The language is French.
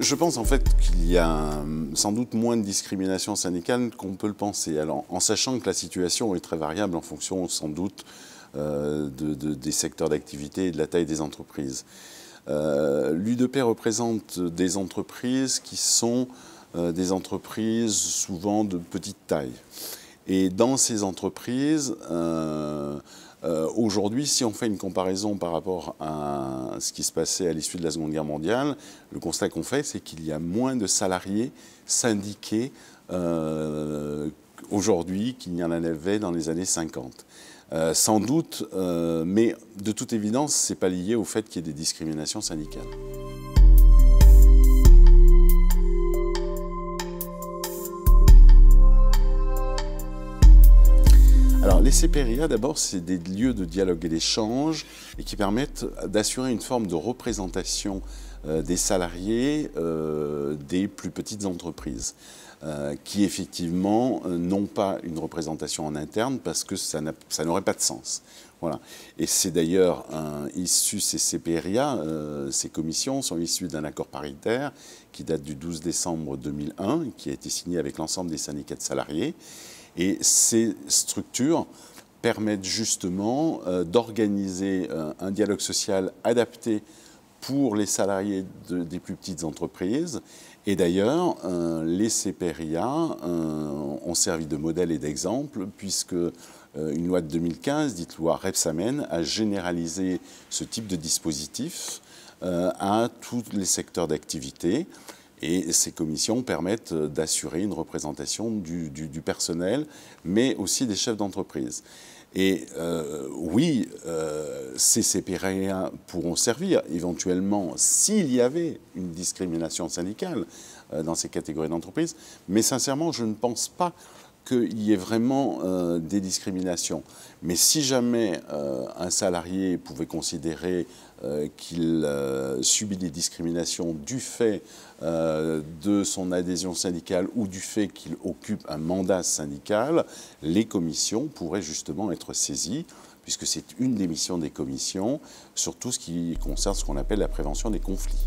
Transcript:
Je, pense en fait qu'il y a sans doute moins de discrimination syndicale qu'on peut le penser. Alors, en sachant que la situation est très variable en fonction sans doute euh, des secteurs d'activité et de la taille des entreprises. Euh, L'UDP représente des entreprises qui sont euh, des entreprises souvent de petite taille. Et dans ces entreprises, euh, euh, aujourd'hui, si on fait une comparaison par rapport à ce qui se passait à l'issue de la Seconde Guerre mondiale, le constat qu'on fait, c'est qu'il y a moins de salariés syndiqués euh, aujourd'hui qu'il n'y en avait dans les années 50. Euh, sans doute, mais de toute évidence, ce n'est pas lié au fait qu'il y ait des discriminations syndicales. les CPRIA, d'abord, c'est des lieux de dialogue et d'échange et qui permettent d'assurer une forme de représentation euh, des salariés euh, des plus petites entreprises. Euh, qui effectivement n'ont pas une représentation en interne parce que ça n'aurait pas de sens. Voilà. Et c'est d'ailleurs issu, ces CPRIA, ces commissions sont issues d'un accord paritaire qui date du 12 décembre 2001, qui a été signé avec l'ensemble des syndicats de salariés et ces structures permettent justement euh, d'organiser euh, un dialogue social adapté pour les salariés des plus petites entreprises. Et d'ailleurs, euh, les CPRIA ont servi de modèle et d'exemple, puisque une loi de 2015, dite loi Repsamen, a généralisé ce type de dispositif à tous les secteurs d'activité. Et ces commissions permettent d'assurer une représentation du, personnel, mais aussi des chefs d'entreprise. Et euh, oui, euh, ces CPRA pourront servir éventuellement s'il y avait une discrimination syndicale euh, dans ces catégories d'entreprise, mais sincèrement, je ne pense pas qu'il y ait vraiment euh, des discriminations. Mais si jamais euh, un salarié pouvait considérer euh, qu'il subit des discriminations du fait de son adhésion syndicale ou du fait qu'il occupe un mandat syndical, les commissions pourraient justement être saisies puisque c'est une des missions des commissions sur tout ce qui concerne ce qu'on appelle la prévention des conflits.